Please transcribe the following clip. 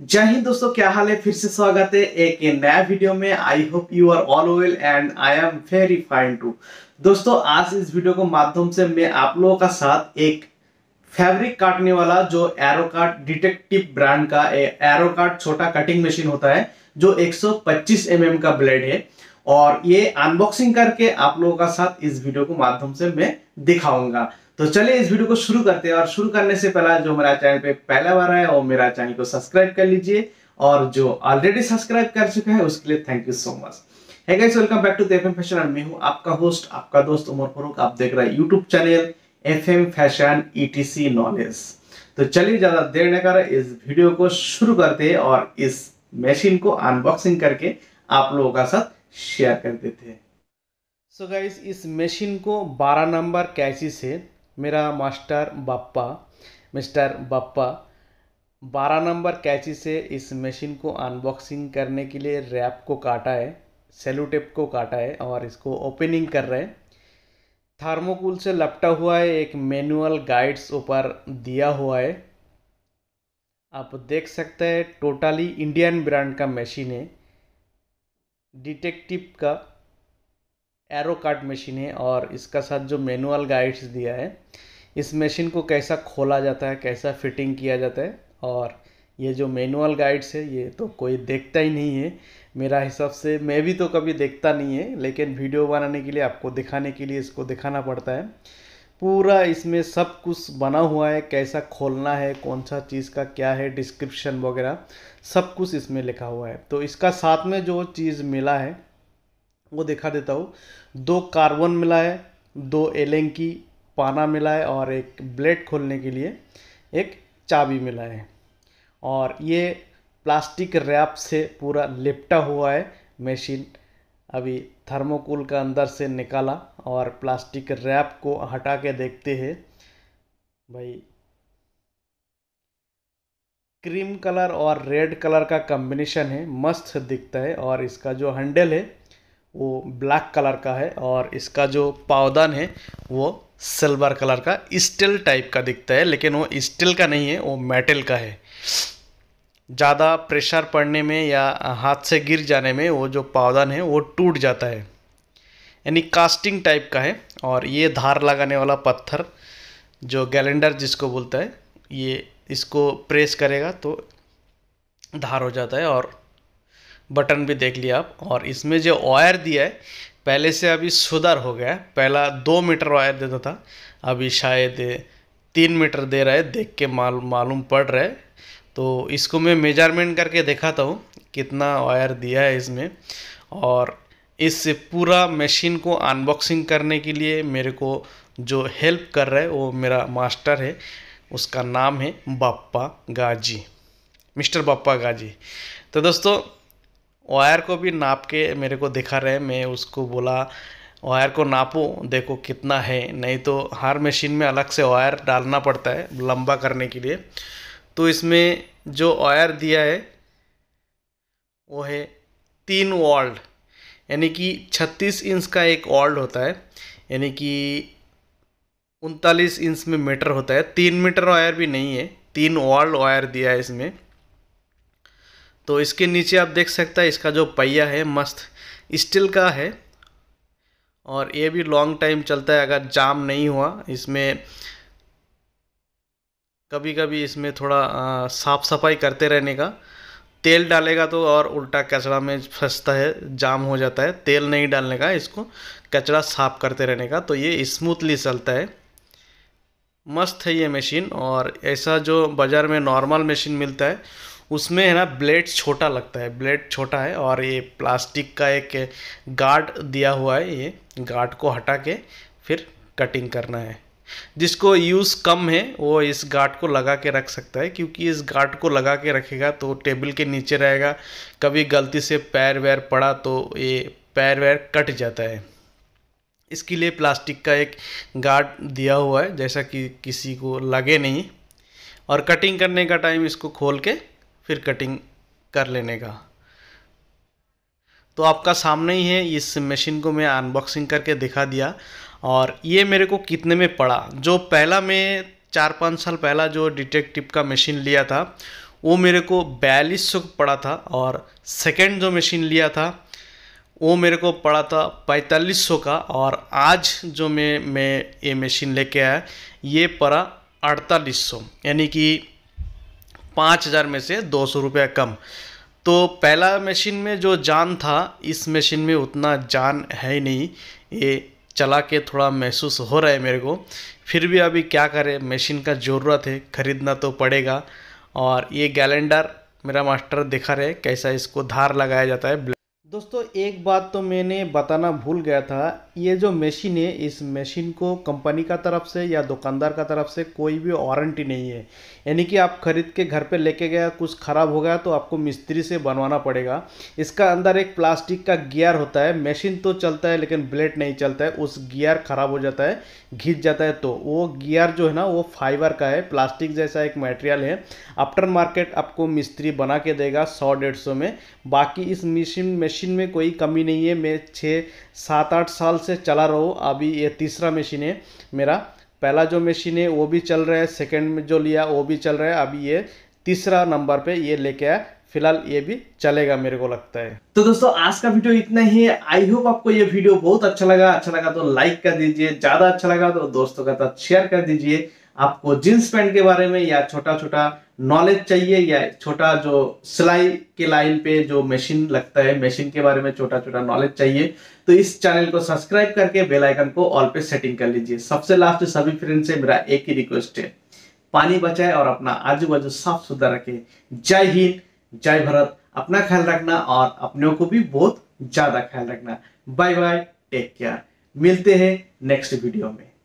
जय हिंद दोस्तों क्या हाल है फिर से स्वागत है एक नया वीडियो में I hope you are all well and I am very fine too दोस्तों आज इस वीडियो के माध्यम से मैं आप लोगों का साथ एक फैब्रिक काटने वाला जो एरो काट डिटेक्टिव ब्रांड का एरो काट छोटा कटिंग मशीन होता है जो 125 सौ mm का ब्लेड है और ये अनबॉक्सिंग करके आप लोगों का साथ इस वीडियो के माध्यम से मैं दिखाऊंगा तो चलिए इस वीडियो को शुरू करते हैं और शुरू करने से पहला जो मेरा चैनल पे पहला बार है वो मेरा चैनल को सब्सक्राइब कर लीजिए और जो ऑलरेडी सब्सक्राइब कर चुका है उसके लिए थैंक यू सो मच है guys welcome back to FM fashion मैं हूं आपका होस्ट आपका दोस्त उमर फरूक आप देख रहे हैं YouTube channel FM fashion ETC knowledge तो चलिए ज्यादा देर न कर इस वीडियो को शुरू करते हैं और इस मशीन को अनबॉक्सिंग करके आप लोगों का साथ शेयर कर देते हैं सो गाइस इस मशीन को 12 नंबर कैची से मेरा मास्टर बाप्पा मिस्टर बाप्पा बारह नंबर कैची से इस मशीन को अनबॉक्सिंग करने के लिए रैप को काटा है सेलो टेप को काटा है और इसको ओपनिंग कर रहे हैं थर्मोकूल से लपटा हुआ है एक मैनुअल गाइड्स ऊपर दिया हुआ है आप देख सकते हैं टोटली इंडियन ब्रांड का मशीन है डिटेक्टिव का एरो काट मशीन है और इसका साथ जो मैनुअल गाइड्स दिया है इस मशीन को कैसा खोला जाता है कैसा फिटिंग किया जाता है और ये जो मैनुअल गाइड्स है ये तो कोई देखता ही नहीं है मेरा हिसाब से मैं भी तो कभी देखता नहीं है लेकिन वीडियो बनाने के लिए आपको दिखाने के लिए इसको दिखाना पड़ता है पूरा इसमें सब कुछ बना हुआ है कैसा खोलना है कौन सा चीज़ का क्या है डिस्क्रिप्शन वगैरह सब कुछ इसमें लिखा हुआ है तो इसका साथ में जो चीज़ मिला है वो दिखा देता हूँ दो कार्बन मिला है दो एलेंग की पाना मिला है और एक ब्लेड खोलने के लिए एक चाबी मिला है और ये प्लास्टिक रैप से पूरा लिपटा हुआ है मशीन अभी थर्मोकोल का अंदर से निकाला और प्लास्टिक रैप को हटा के देखते हैं भाई क्रीम कलर और रेड कलर का कॉम्बिनेशन है मस्त दिखता है और इसका जो हैंडल है वो ब्लैक कलर का है और इसका जो पावदान है वो सिल्वर कलर का स्टील टाइप का दिखता है लेकिन वो स्टील का नहीं है वो मेटल का है ज़्यादा प्रेशर पड़ने में या हाथ से गिर जाने में वो जो पावदान है वो टूट जाता है यानी कास्टिंग टाइप का है और ये धार लगाने वाला पत्थर जो गैलेंडर जिसको बोलता है ये इसको प्रेस करेगा तो धार हो जाता है और बटन भी देख लिया आप और इसमें जो वायर दिया है पहले से अभी सुधार हो गया है पहला दो मीटर वायर देता था अभी शायद तीन मीटर दे रहा है देख के माल मालूम पड़ रहा है तो इसको मैं मेजरमेंट करके देखाता हूँ कितना वायर दिया है इसमें और इस पूरा मशीन को अनबॉक्सिंग करने के लिए मेरे को जो हेल्प कर रहा है वो मेरा मास्टर है उसका नाम है बाप्पा गाजी मिस्टर बाप्पा गाजी तो दोस्तों वायर को भी नाप के मेरे को दिखा रहे मैं उसको बोला वायर को नापो देखो कितना है नहीं तो हर मशीन में अलग से वायर डालना पड़ता है लंबा करने के लिए तो इसमें जो वायर दिया है वो है तीन वॉल्ड यानी कि 36 इंच का एक वॉल्ड होता है यानी कि उनतालीस इंच में मीटर होता है तीन मीटर वायर भी नहीं है तीन वॉल्ड वायर दिया है इसमें तो इसके नीचे आप देख सकते हैं इसका जो पहिया है मस्त स्टील का है और ये भी लॉन्ग टाइम चलता है अगर जाम नहीं हुआ इसमें कभी कभी इसमें थोड़ा साफ सफाई करते रहने का तेल डालेगा तो और उल्टा कचरा में फंसता है जाम हो जाता है तेल नहीं डालने का इसको कचरा साफ करते रहने का तो ये स्मूथली चलता है मस्त है ये मशीन और ऐसा जो बाज़ार में नॉर्मल मशीन मिलता है उसमें है ना ब्लेड छोटा लगता है ब्लेड छोटा है और ये प्लास्टिक का एक गार्ड दिया हुआ है ये गार्ड को हटा के फिर कटिंग करना है जिसको यूज़ कम है वो इस गार्ड को लगा के रख सकता है क्योंकि इस गार्ड को लगा के रखेगा तो टेबल के नीचे रहेगा कभी गलती से पैर वैर पड़ा तो ये पैर वैर कट जाता है इसके लिए प्लास्टिक का एक गार्ड दिया हुआ है जैसा कि किसी को लगे नहीं और कटिंग करने का टाइम इसको खोल के फिर कटिंग कर लेने का तो आपका सामने ही है इस मशीन को मैं अनबॉक्सिंग करके दिखा दिया और ये मेरे को कितने में पड़ा जो पहला मैं चार पाँच साल पहला जो डिटेक्टिव का मशीन लिया था वो मेरे को बयालीस सौ पड़ा था और सेकंड जो मशीन लिया था वो मेरे को पड़ा था पैंतालीस सौ का और आज जो मैं मैं ये मशीन लेके आया ये पड़ा अड़तालीस सौ यानी कि पाँच हज़ार में से दो सौ रुपया कम तो पहला मशीन में जो जान था इस मशीन में उतना जान है ही नहीं ये चला के थोड़ा महसूस हो रहा है मेरे को फिर भी अभी क्या करें मशीन का ज़रूरत है ख़रीदना तो पड़ेगा और ये गैलेंडर मेरा मास्टर दिखा रहे कैसा इसको धार लगाया जाता है दोस्तों एक बात तो मैंने बताना भूल गया था ये जो मशीन है इस मशीन को कंपनी का तरफ से या दुकानदार का तरफ से कोई भी वारंटी नहीं है यानी कि आप ख़रीद के घर पे लेके गया कुछ ख़राब हो गया तो आपको मिस्त्री से बनवाना पड़ेगा इसका अंदर एक प्लास्टिक का गियर होता है मशीन तो चलता है लेकिन ब्लेड नहीं चलता है उस गियर ख़राब हो जाता है घिस जाता है तो वो गियर जो है ना वो फाइबर का है प्लास्टिक जैसा एक मटेरियल है आफ्टर मार्केट आपको मिस्त्री बना के देगा सौ डेढ़ में बाकी इस मशीन मशीन में कोई कमी नहीं है मैं छः सात आठ साल से चला रहा हूँ अभी ये तीसरा मशीन है मेरा पहला जो मशीन है वो भी चल रहा है सेकेंड में जो लिया वो भी चल रहा है अभी ये तीसरा नंबर पे ये लेके आया फिलहाल ये भी चलेगा मेरे को लगता है तो दोस्तों आज का वीडियो इतना ही है आई होप आपको ये वीडियो बहुत अच्छा लगा अच्छा लगा तो लाइक कर दीजिए ज्यादा अच्छा लगा तो दोस्तों का साथ शेयर कर दीजिए आपको जींस पैंट के बारे में या छोटा छोटा नॉलेज चाहिए या छोटा जो सिलाई के लाइन पे जो मशीन लगता है मशीन के बारे में छोटा छोटा नॉलेज चाहिए तो इस चैनल को सब्सक्राइब करके बेल आइकन को ऑल पे सेटिंग कर लीजिए सबसे लास्ट सभी फ्रेंड से मेरा एक ही रिक्वेस्ट है पानी बचाए और अपना आजू बाजू साफ सुथरा रखे जय हिंद जय भारत अपना ख्याल रखना और अपनों को भी बहुत ज्यादा ख्याल रखना बाय बाय टेक केयर मिलते हैं नेक्स्ट वीडियो में